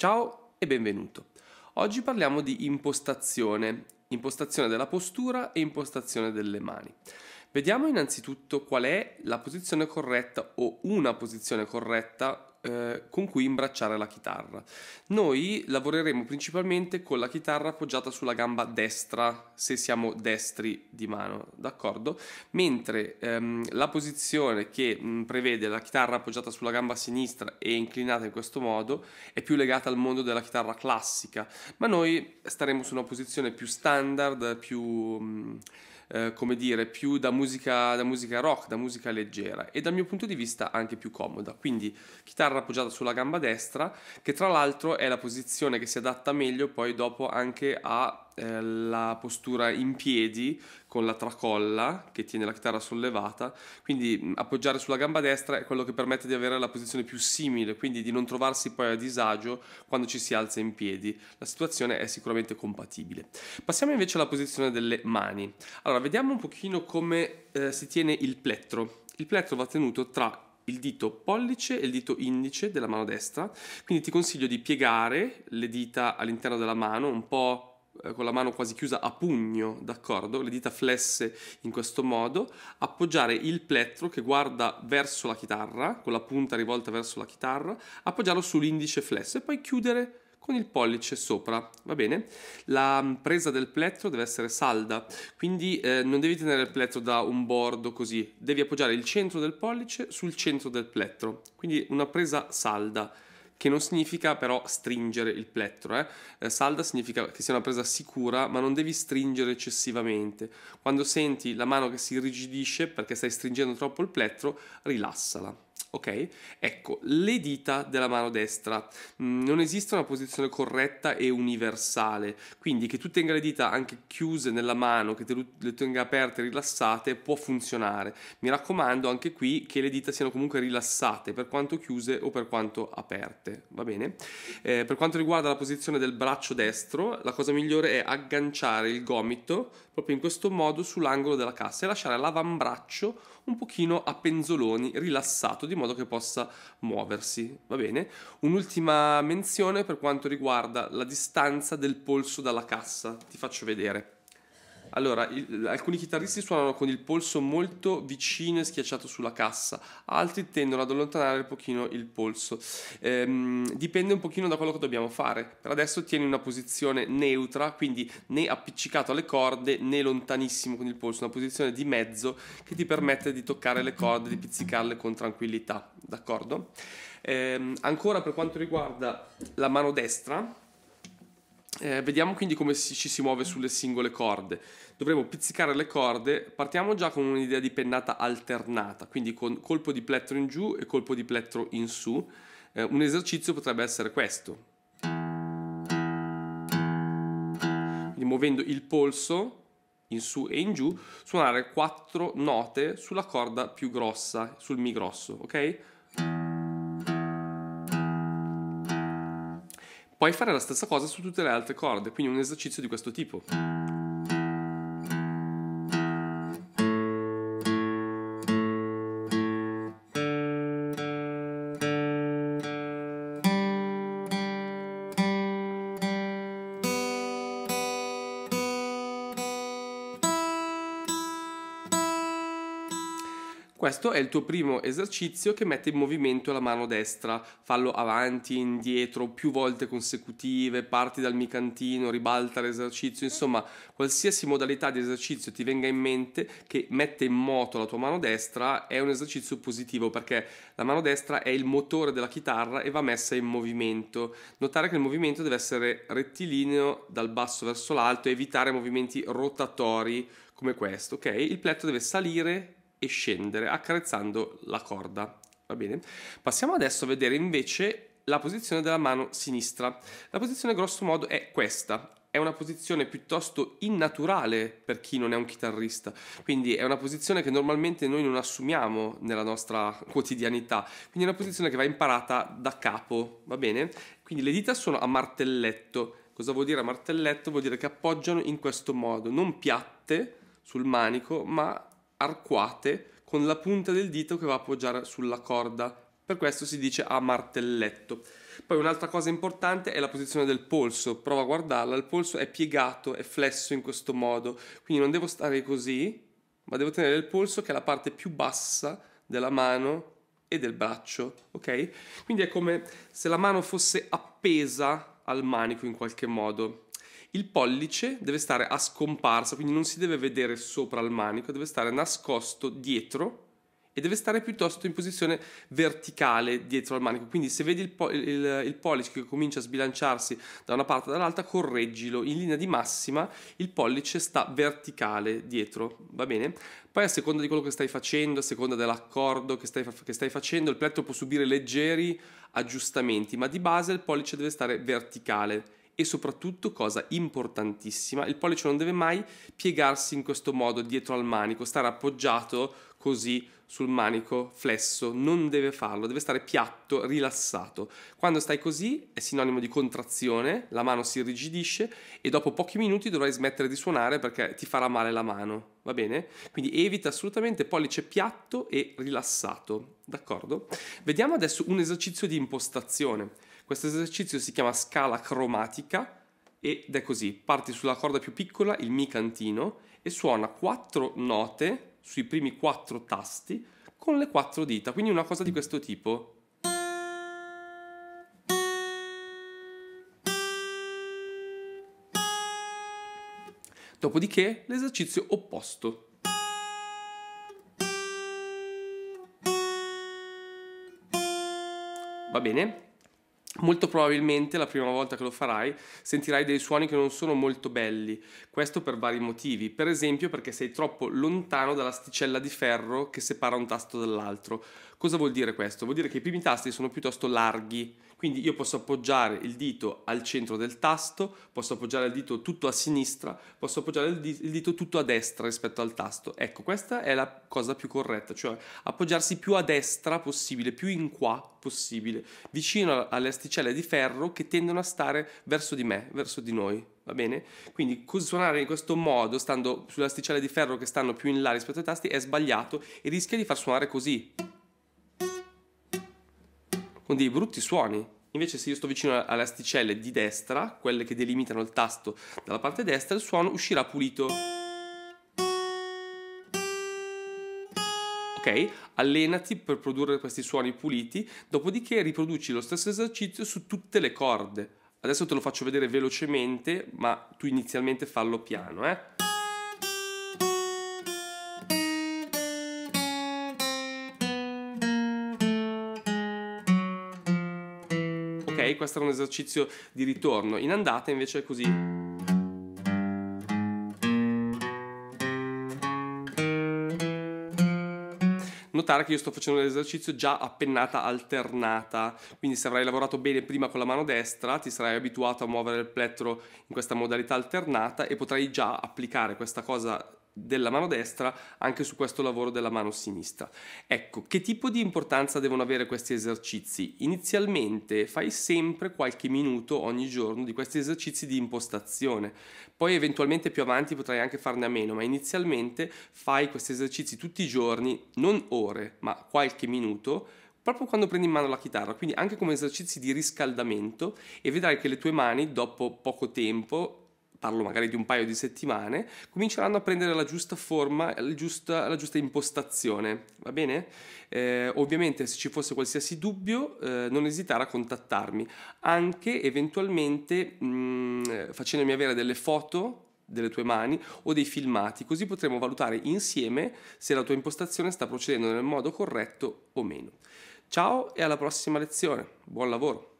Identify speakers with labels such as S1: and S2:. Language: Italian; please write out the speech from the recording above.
S1: Ciao e benvenuto. Oggi parliamo di impostazione, impostazione della postura e impostazione delle mani. Vediamo innanzitutto qual è la posizione corretta o una posizione corretta eh, con cui imbracciare la chitarra. Noi lavoreremo principalmente con la chitarra appoggiata sulla gamba destra, se siamo destri di mano, d'accordo? Mentre ehm, la posizione che mh, prevede la chitarra appoggiata sulla gamba sinistra e inclinata in questo modo è più legata al mondo della chitarra classica, ma noi staremo su una posizione più standard, più... Mh, eh, come dire, più da musica, da musica rock, da musica leggera e dal mio punto di vista anche più comoda. Quindi chitarra appoggiata sulla gamba destra, che tra l'altro è la posizione che si adatta meglio poi dopo anche a eh, la postura in piedi con la tracolla che tiene la chitarra sollevata, quindi appoggiare sulla gamba destra è quello che permette di avere la posizione più simile, quindi di non trovarsi poi a disagio quando ci si alza in piedi. La situazione è sicuramente compatibile. Passiamo invece alla posizione delle mani. Allora, vediamo un pochino come eh, si tiene il plettro. Il plettro va tenuto tra il dito pollice e il dito indice della mano destra, quindi ti consiglio di piegare le dita all'interno della mano un po' Eh, con la mano quasi chiusa a pugno, d'accordo? Le dita flesse in questo modo, appoggiare il plettro che guarda verso la chitarra, con la punta rivolta verso la chitarra, appoggiarlo sull'indice flesso e poi chiudere con il pollice sopra, va bene? La mm, presa del plettro deve essere salda, quindi eh, non devi tenere il plettro da un bordo così, devi appoggiare il centro del pollice sul centro del plettro, quindi una presa salda che non significa però stringere il plettro. Eh. eh? salda significa che sia una presa sicura, ma non devi stringere eccessivamente. Quando senti la mano che si irrigidisce perché stai stringendo troppo il plettro, rilassala. Ok? Ecco, le dita della mano destra. Mm, non esiste una posizione corretta e universale, quindi che tu tenga le dita anche chiuse nella mano, che te le tenga aperte e rilassate, può funzionare. Mi raccomando anche qui che le dita siano comunque rilassate, per quanto chiuse o per quanto aperte, va bene? Eh, per quanto riguarda la posizione del braccio destro, la cosa migliore è agganciare il gomito proprio in questo modo sull'angolo della cassa e lasciare l'avambraccio un pochino a penzoloni, rilassato, di modo che possa muoversi, va bene? Un'ultima menzione per quanto riguarda la distanza del polso dalla cassa, ti faccio vedere. Allora, il, alcuni chitarristi suonano con il polso molto vicino e schiacciato sulla cassa, altri tendono ad allontanare un pochino il polso. Ehm, dipende un pochino da quello che dobbiamo fare. Per adesso tieni una posizione neutra, quindi né appiccicato alle corde né lontanissimo con il polso, una posizione di mezzo che ti permette di toccare le corde, di pizzicarle con tranquillità, d'accordo? Ehm, ancora per quanto riguarda la mano destra, eh, vediamo quindi come si, ci si muove sulle singole corde. Dovremo pizzicare le corde, partiamo già con un'idea di pennata alternata, quindi con colpo di plettro in giù e colpo di plettro in su. Eh, un esercizio potrebbe essere questo. Quindi muovendo il polso in su e in giù, suonare 4 note sulla corda più grossa, sul mi grosso, ok? puoi fare la stessa cosa su tutte le altre corde, quindi un esercizio di questo tipo. Questo è il tuo primo esercizio che mette in movimento la mano destra. Fallo avanti, indietro, più volte consecutive, parti dal micantino, ribalta l'esercizio, mm. insomma, qualsiasi modalità di esercizio ti venga in mente che mette in moto la tua mano destra è un esercizio positivo perché la mano destra è il motore della chitarra e va messa in movimento. Notare che il movimento deve essere rettilineo dal basso verso l'alto, e evitare movimenti rotatori come questo, ok? Il pletto deve salire e scendere accarezzando la corda. Va bene? Passiamo adesso a vedere invece la posizione della mano sinistra. La posizione grosso modo è questa. È una posizione piuttosto innaturale per chi non è un chitarrista, quindi è una posizione che normalmente noi non assumiamo nella nostra quotidianità, quindi è una posizione che va imparata da capo, va bene? Quindi le dita sono a martelletto. Cosa vuol dire a martelletto? Vuol dire che appoggiano in questo modo, non piatte sul manico, ma arcuate con la punta del dito che va a appoggiare sulla corda. Per questo si dice a martelletto. Poi un'altra cosa importante è la posizione del polso. Prova a guardarla, il polso è piegato, è flesso in questo modo. Quindi non devo stare così, ma devo tenere il polso che è la parte più bassa della mano e del braccio, ok? Quindi è come se la mano fosse appesa al manico in qualche modo. Il pollice deve stare a scomparsa, quindi non si deve vedere sopra il manico, deve stare nascosto dietro e deve stare piuttosto in posizione verticale dietro al manico. Quindi se vedi il, po- il, il, pollice che comincia a sbilanciarsi da una parte o dall'altra, correggilo. In linea di massima il pollice sta verticale dietro, va bene? Poi a seconda di quello che stai facendo, a seconda dell'accordo che stai, che stai facendo, il pletto può subire leggeri aggiustamenti, ma di base il pollice deve stare verticale e soprattutto, cosa importantissima, il pollice non deve mai piegarsi in questo modo dietro al manico, stare appoggiato così sul manico flesso, non deve farlo, deve stare piatto, rilassato. Quando stai così è sinonimo di contrazione, la mano si irrigidisce e dopo pochi minuti dovrai smettere di suonare perché ti farà male la mano, va bene? Quindi evita assolutamente pollice piatto e rilassato, d'accordo? Vediamo adesso un esercizio di impostazione. Questo esercizio si chiama scala cromatica ed è così, parti sulla corda più piccola, il mi cantino, e suona quattro note sui primi quattro tasti con le quattro dita, quindi una cosa di questo tipo. Dopodiché l'esercizio opposto. Va bene? Molto probabilmente la prima volta che lo farai sentirai dei suoni che non sono molto belli, questo per vari motivi, per esempio perché sei troppo lontano dall'asticella di ferro che separa un tasto dall'altro, Cosa vuol dire questo? Vuol dire che i primi tasti sono piuttosto larghi, quindi io posso appoggiare il dito al centro del tasto, posso appoggiare il dito tutto a sinistra, posso appoggiare il, dito tutto a destra rispetto al tasto. Ecco, questa è la cosa più corretta, cioè appoggiarsi più a destra possibile, più in qua possibile, vicino alle asticelle di ferro che tendono a stare verso di me, verso di noi va bene? Quindi suonare in questo modo, stando sulle asticelle di ferro che stanno più in là rispetto ai tasti, è sbagliato e rischia di far suonare così con dei brutti suoni. Invece se io sto vicino alle asticelle di destra, quelle che delimitano il tasto dalla parte destra, il suono uscirà pulito. Ok? Allenati per produrre questi suoni puliti, dopodiché riproduci lo stesso esercizio su tutte le corde. Adesso te lo faccio vedere velocemente, ma tu inizialmente fallo piano, eh? Questo era un esercizio di ritorno. In andata invece è così. notare che io sto facendo l'esercizio già a pennata alternata, quindi se avrai lavorato bene prima con la mano destra ti sarai abituato a muovere il plettro in questa modalità alternata e potrai già applicare questa cosa della mano destra anche su questo lavoro della mano sinistra. Ecco, che tipo di importanza devono avere questi esercizi? Inizialmente fai sempre qualche minuto ogni giorno di questi esercizi di impostazione, poi eventualmente più avanti potrai anche farne a meno, ma inizialmente fai questi esercizi tutti i giorni, non ore, ma qualche minuto proprio quando prendi in mano la chitarra, quindi anche come esercizi di riscaldamento e vedrai che le tue mani dopo poco tempo parlo magari di un paio di settimane, cominceranno a prendere la giusta forma, la giusta, la giusta impostazione, va bene? Eh, ovviamente se ci fosse qualsiasi dubbio eh, non esitare a contattarmi, anche eventualmente mh, mm, facendomi avere delle foto delle tue mani o dei filmati, così potremo valutare insieme se la tua impostazione sta procedendo nel modo corretto o meno. Ciao e alla prossima lezione, buon lavoro!